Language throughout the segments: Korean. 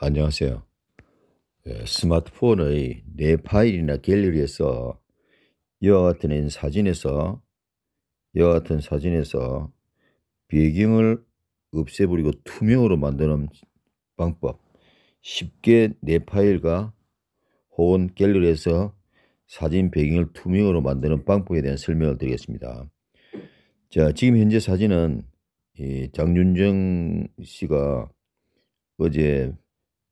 안녕하세요. 예, 스마트폰의 내 네 파일이나 갤러리에서 이와 같은 사진에서 이와 같은 사진에서 배경을 없애버리고 투명으로 만드는 방법 쉽게 내 네 파일과 혹은 갤러리에서 사진 배경을 투명으로 만드는 방법에 대한 설명을 드리겠습니다. 자 지금 현재 사진은 장윤정 씨가 어제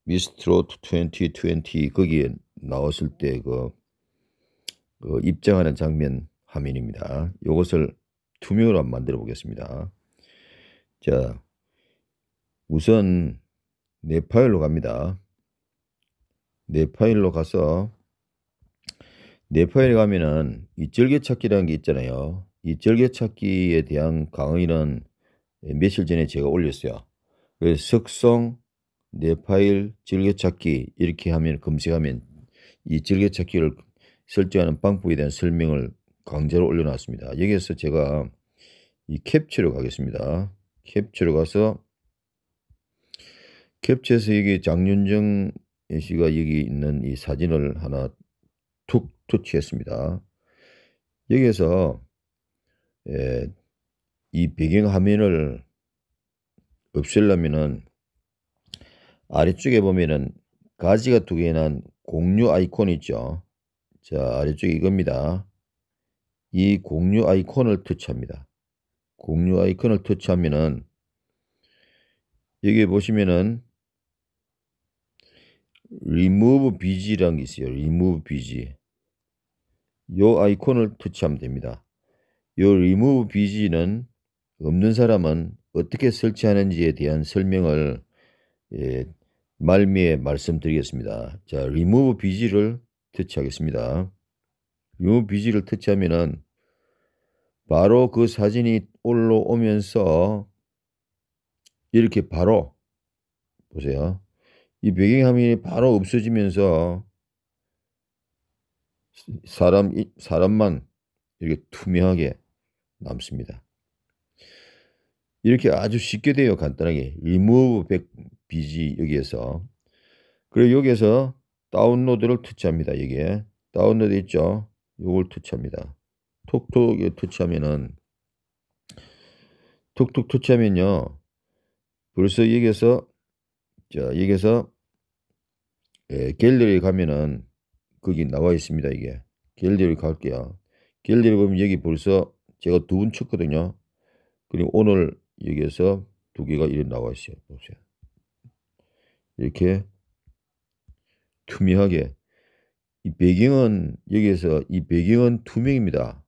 미스트롯 2020 거기에 나왔을 때그 그 입장하는 장면 화면입니다. 이것을 투명으로 한번 만들어 보겠습니다. 자, 우선 내 파일로 갑니다. 내 파일로 가서 내 파일에 가면은 이 절개찾기라는 게 있잖아요. 이 절개찾기에 대한 강의는 며칠 전에 제가 올렸어요. 그래서 석성 내 파일 즐겨찾기 이렇게 하면 검색하면 이 즐겨찾기를 설정하는 방법에 대한 설명을 강제로 올려놨습니다. 여기에서 제가 이 캡처로 가겠습니다. 캡처로 가서 캡처에서 여기 장윤정 씨가 여기 있는 이 사진을 하나 툭 터치했습니다. 여기에서 예, 이 배경 화면을 없애려면은 아래쪽에 보면은 가지가 두 개 난 공유 아이콘 있죠. 자 아래쪽에 이겁니다. 이 공유 아이콘을 터치합니다. 공유 아이콘을 터치하면은 여기 보시면은 remove bg라는 게 있어요. remove bg 요 아이콘을 터치하면 됩니다. 요 remove bg는 없는 사람은 어떻게 설치하는지에 대한 설명을 예, 말미에 말씀드리겠습니다. 자, remove bg를 터치하겠습니다. remove bg를 터치하면은 바로 그 사진이 올라오면서 이렇게 바로 보세요. 이 배경화면이 바로 없어지면서 사람 사람만 이렇게 투명하게 남습니다. 이렇게 아주 쉽게 돼요. 간단하게. remove back bg 여기에서. 그리고 여기에서 다운로드를 터치합니다. 여기에. 다운로드 있죠? 요걸 터치합니다. 톡톡 터치하면은 톡톡 터치하면요. 벌써 여기에서 자, 여기에서 예, 갤러리 가면은 거기 나와 있습니다. 이게. 갤러리 갈게요. 갤러리 보면 여기 벌써 제가 두 분 쳤거든요. 그리고 오늘 여기에서 두 개가 이렇게 나와 있어요. 보세요. 이렇게 투명하게 이 배경은 여기에서 이 배경은 투명입니다.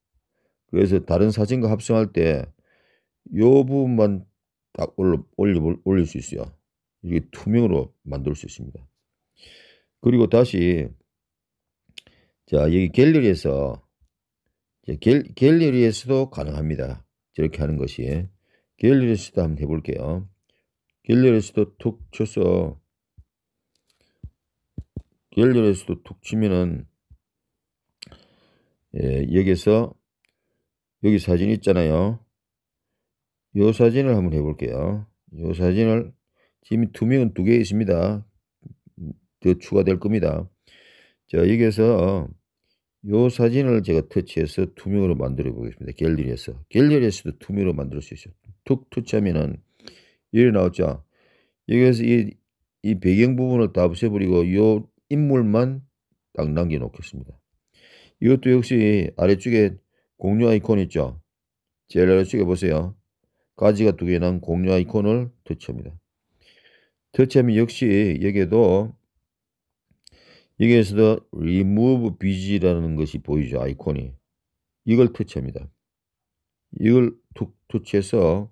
그래서 다른 사진과 합성할 때 이 부분만 딱 올려, 올려, 올릴 수 있어요. 이게 투명으로 만들 수 있습니다. 그리고 다시 자 여기 갤러리에서 갤, 갤러리에서도 가능합니다. 저렇게 하는 것이 갤러리 시도 한번 해볼게요. 갤러리 시도 툭 쳐서 갤러리 시도 툭 치면은 예, 여기서 여기 사진 있잖아요. 요 사진을 한번 해볼게요. 요 사진을 지금 두명은두 개 있습니다. 더 추가될 겁니다. 자 여기에서 요 사진을 제가 터치해서 투명으로 만들어 보겠습니다. 갤러리에서 갤러리에서도 투명으로 만들 수 있어요. 툭투치하는은이나오자 여기서 에 이, 이 배경 부분을 다 없애버리고 요 인물만 딱 남겨놓겠습니다. 이것도 역시 아래쪽에 공유 아이콘 있죠. 제일 아래쪽에 보세요. 가지가 두 개 난 공유 아이콘을 터치합니다. 터치하면 역시 여기에도 여기에서도 remove bg라는 것이 보이죠. 아이콘이. 이걸 터치합니다. 이걸 툭 터치해서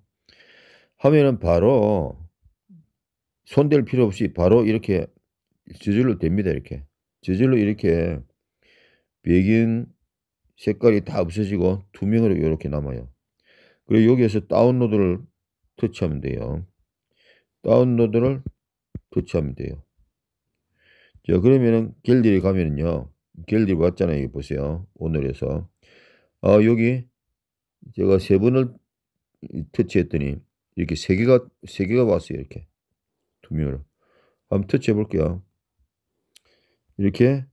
하면은 바로 손댈 필요 없이 바로 이렇게 저절로 됩니다. 이렇게 저절로 이렇게 배경 색깔이 다 없어지고 투명으로 이렇게 남아요. 그리고 여기에서 다운로드를 터치하면 돼요. 다운로드를 터치하면 돼요. 자 그러면은 갤러리 가면은요. 갤러리 왔잖아요. 여기 보세요. 오늘에서 아 여기 제가 세 번을 터치했더니 이렇게 세 개가 세 개가 왔어요. 이렇게 두명으로 한번 터치해 볼게요. 이렇게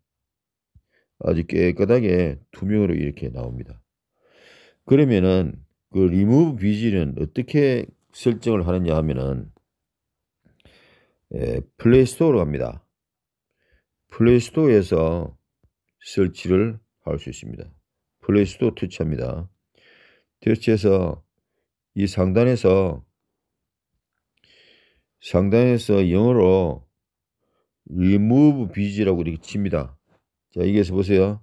아주 깨끗하게 두명으로 이렇게 나옵니다. 그러면은 그 리무브 비즈는 어떻게 설정을 하느냐 하면은 플레이스토어로 예, 갑니다. 플레이스토어에서 설치를 할 수 있습니다. 플레이스토어 터치합니다. 터치해서 이 상단에서 상단에서 영어로 remove b u 라고 이렇게 칩니다. 자, 여기에서 보세요.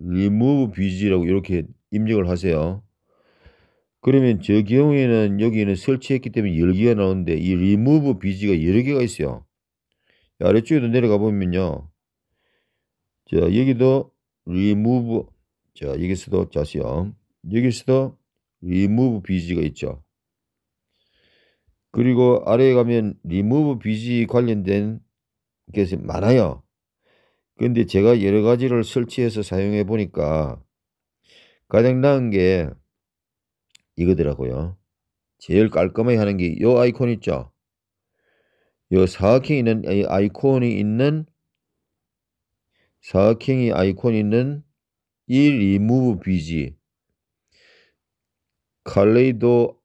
remove b u 라고 이렇게 입력을 하세요. 그러면 저 경우에는 여기는 설치했기 때문에 1 0개가 나오는데 이 remove b u 가 여러 개가 있어요. 아래쪽에도 내려가 보면요. 자, 여기도 remove 자, 여기서도 자세요. 여기서도 remove b u 가 있죠. 그리고 아래에 가면 리무브 비지 관련된 게 많아요. 그런데 제가 여러 가지를 설치해서 사용해 보니까 가장 나은 게 이거더라고요. 제일 깔끔하게 하는 게 이 아이콘 있죠. 이 사각형이 있는 아이콘이 있는 사각형이 아이콘이 있는 이 리무브 비지 칼레이도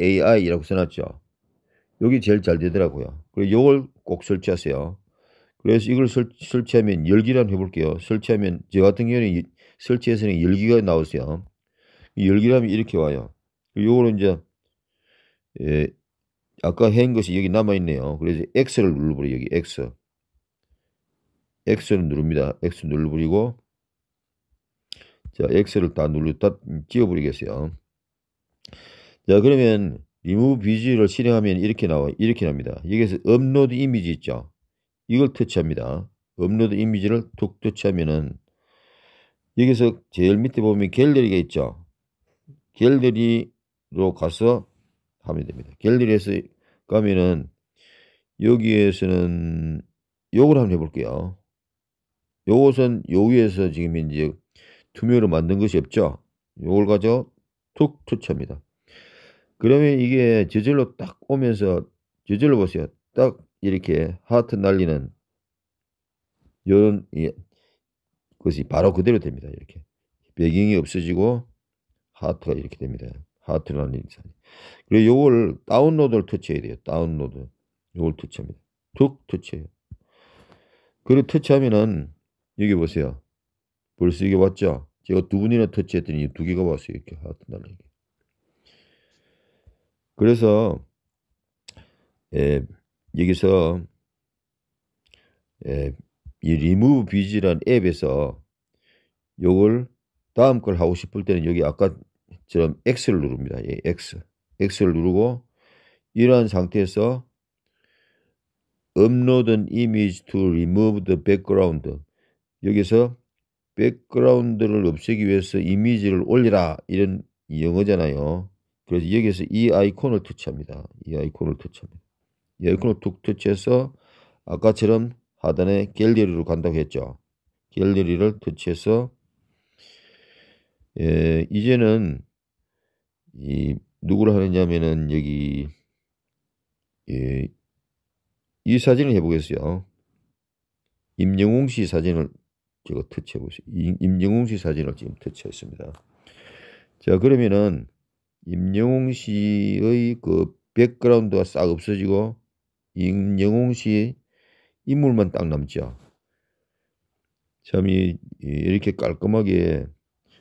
AI라고 써놨죠. 여기 제일 잘 되더라고요. 그리고 이걸 꼭 설치하세요. 그래서 이걸 설, 설치하면 열기란 해볼게요. 설치하면 저 같은 경우는 설치해서는 열기가 나오세요. 열기라면 이렇게 와요. 이거는 이제 예, 아까 한 것이 여기 남아있네요. 그래서 X를 눌러버려요. 여기 X. X를 누릅니다. X 눌러버리고 자 X를 다 눌러 다찍어버리겠어요 음, 자, 그러면 remove visual을 실행하면 이렇게 나와 이렇게 납니다. 여기서 에 업로드 이미지 있죠. 이걸 터치합니다. 업로드 이미지를 툭 터치하면은 여기서 제일 밑에 보면 갤러리가 있죠. 갤러리로 가서 하면 됩니다. 갤러리에서 가면은 여기에서는 요걸 한번 해볼게요. 요것은 요 위에서 지금 이제 투명으로 만든 것이 없죠. 요걸 가져 툭 터치합니다. 그러면 이게 저절로 딱 오면서 저절로 보세요. 딱 이렇게 하트 날리는 요런 예, 것이 바로 그대로 됩니다. 이렇게 배경이 없어지고 하트가 이렇게 됩니다. 하트라는 인사. 그리고 요걸 다운로드를 터치해야 돼요. 다운로드. 요걸 터치합니다. 툭 터치해요. 그리고 터치하면은 여기 보세요. 벌써 이게 왔죠? 제가 두 분이나 터치했더니 두 개가 왔어요. 이렇게 하트 날리게 그래서 예, 여기서 예, 이 리무브 비즈란 앱에서 요걸 다음 걸 하고 싶을 때는 여기 아까처럼 X를 누릅니다. 예, X. X를 누르고 이러한 상태에서 upload an image to remove the background 여기서 백그라운드를 없애기 위해서 이미지를 올리라 이런 영어잖아요. 그래서 여기에서 이 아이콘을 터치합니다. 이 아이콘을 터치합니다. 이 아이콘을 툭 터치해서 아까처럼 하단에 갤러리로 간다고 했죠. 갤러리를 터치해서 예, 이제는 이 누구를 하느냐면은 여기 예, 이 사진을 해보겠어요. 임영웅 씨 사진을 제가 터치해보세요. 임영웅 씨 사진을 지금 터치했습니다. 자 그러면은 임영웅 씨의 그 백그라운드가 싹 없어지고 임영웅 씨 인물만 딱 남죠. 참 이, 이렇게 깔끔하게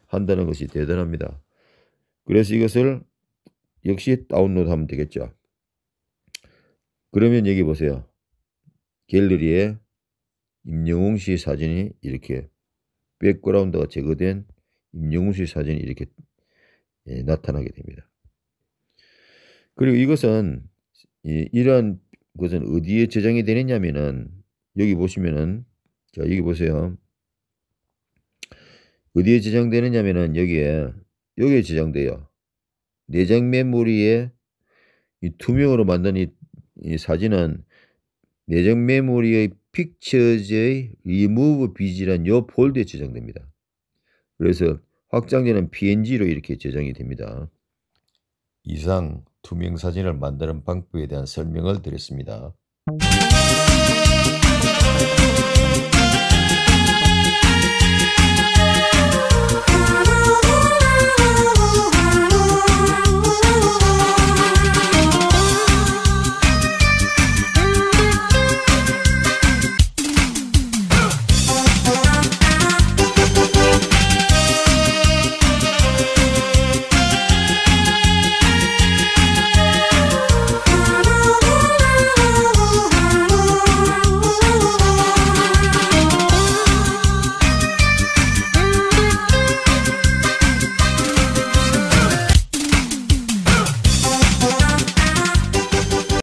한다는 것이 대단합니다. 그래서 이것을 역시 다운로드 하면 되겠죠. 그러면 여기 보세요. 갤러리에 임영웅 씨 사진이 이렇게 백그라운드가 제거된 임영웅 씨 사진이 이렇게 예, 나타나게 됩니다. 그리고 이것은 이러한 것은 어디에 저장이 되느냐면은 여기 보시면은 자 여기 보세요. 어디에 저장되느냐면은 여기에 여기에 저장돼요. 내장 메모리에 이 투명으로 만든 이, 이 사진은 내장 메모리의 픽처즈의 리무브 비지란 요 폴드에 저장됩니다. 그래서 확장되는 PNG로 이렇게 제정이 됩니다. 이상 투명 사진을 만드는 방법에 대한 설명을 드렸습니다.